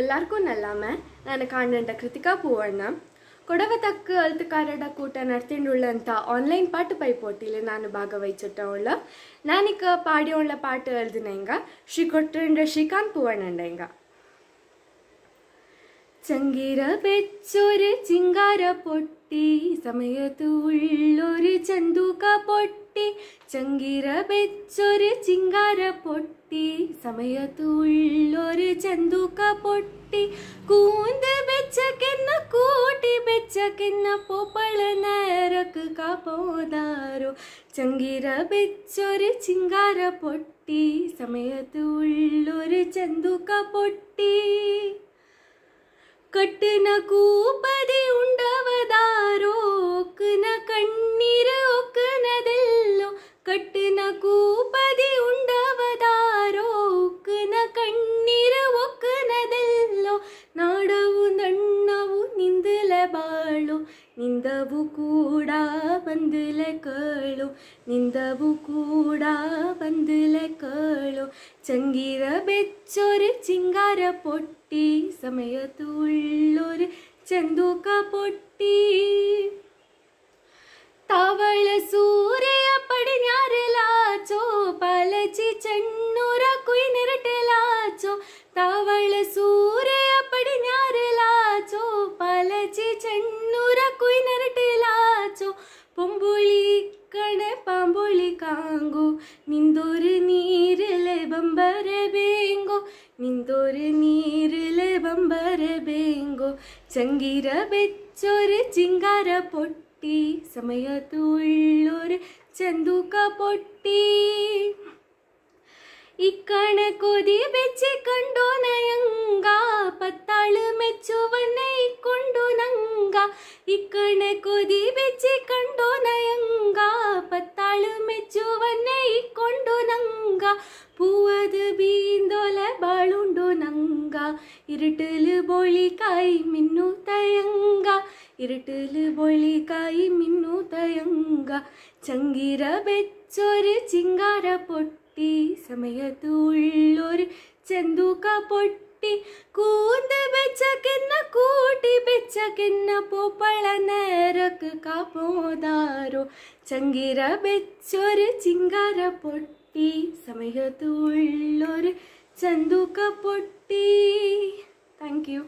ಎಲ್ಲರಿಗೂ ನಲ್ಲಾಮೆ ನಾನು ಕಾಂಡಂಡ ಕೃತಿಕಾ ಪೂವಣ್ಣ ಕೊಡವತಕ್ಕ ಅಲ್ತಕಾರಡ ಕೂಟ ನಡ್ತಿಂಡುಳ್ಳಂಥ ಆನ್ಲೈನ್ ಪಾಠ ಪೈಪೋಟಿಲಿ ನಾನು ಭಾಗವಹಿಸುತ್ತವಳ ನಾನೀಗ ಪಾಡಿಯೋಳ್ಳ ಪಾಠ ಅಲ್ದಿನಂಗ ಶ್ರೀ ಕೊಟ್ಟಂಡ ಶ್ರೀಕಾಂತ್ ಪೂವಣ್ಣಂಡ ചങ്കിര വെച്ചൊരു ചിങ്കാര പൊട്ടി സമയത്ത് ഉള്ളൊരു ചന്തൂക്ക പൊട്ടി ചങ്കിര വെച്ചൊരു ചിങ്കാര പൊട്ടി സമയത്ത് ഉള്ളൊരു ചന്തൂക്ക പൊട്ടി കൂന്ത് കിന്ന കൂട്ടി വെച്ച കിന്ന പൂപ്പള നേരക്ക് കാപ്പോതാരോ ചങ്കിര വെച്ചൊരു ചിങ്കാര പൊട്ടി സമയത്ത് ഉള്ളൊരു ചന്തൂക്ക പൊട്ടി ಕಟ್ಟಿನ ಕೂಪದಿ ಉಂಡವದಾರೋ ಒಕ್ಕನ ಕಣ್ಣೀರ ಒಕ್ಕನದೆಲ್ಲೋ ಕಟ್ಟಿನ ಕೂಪದಿ ಉಂಡವದಾರೋ ಒಕ್ಕನ ಕಣ್ಣೀರ ಒಕ್ಕನದೆಲ್ಲೋ ನಾಡವು ನಣ್ಣವು ನಿಂದಲಬಾರ ನಿಂದವು ಕೂಡ ಬಂದಲೆ ಕೇಳು ನಿಂದವು ಕೂಡ ಬಂದಲೆ ಕೇಳು ചങ്കീറ വെച്ചൊരു ചിങ്കാര പൊട്ടി സമയത്തുള്ളൊരു ചന്തൂക്ക പൊട്ടി തവള സൂര്യ പടിഞ്ഞാറിലാച്ചോ പലച്ചി ചെണ്ണൂര കുയിനിരട്ടിലാച്ചോ തവ പൂര കുയിനരട്ടിലാച്ചു കണ പാമ്പുളി കാങ്കു നിന്തോര് നീരിലെ ബമ്പര ബേങ്കോ നിന്തോര് നീരിലെ ബമ്പര ബേങ്കോ ചങ്കീര വെച്ചൊരു ചിങ്കാര പൊട്ടി സമയത്തുള്ളൊരു ചന്തുക്ക പൊട്ടി ഇക്കണ കൊതി വെച്ച് കണ്ടോ നയങ്ക പത്താള് മെച്ചുവ ഇക്കണ് കൊതി വെച്ച് കണ്ടോ നയങ്ക പത്താള് മെച്ചുവന്നെ ഇക്കൊണ്ടു നങ്ക പൂവത് ബീന്തോല ബാളുണ്ടോ നങ്ക ഇരുട്ടില് ബൊളിക്കായി മിന്നു തയങ്ക ഇരുട്ടില് ബൊളിക്കായി മിന്നു തയങ്ക ചങ്കിര വെച്ചൊരു ചിങ്കാര പൊട്ടി സമയത്തുള്ളൊരു ചന്തൂക്ക പൊട്ടി കൂന്ത് വെച്ചൊക്കെ ಬೆಚ್ಚಗಿನ್ನ ಪೋಪಳ നേരക്ക് കാപ്പോതാരോ ചങ്കിര വെച്ചൊരു ചിങ്കാര പൊട്ടി സമയത്തുള്ളൊരു ചന്തുക്ക പൊട്ടി താങ്ക് യു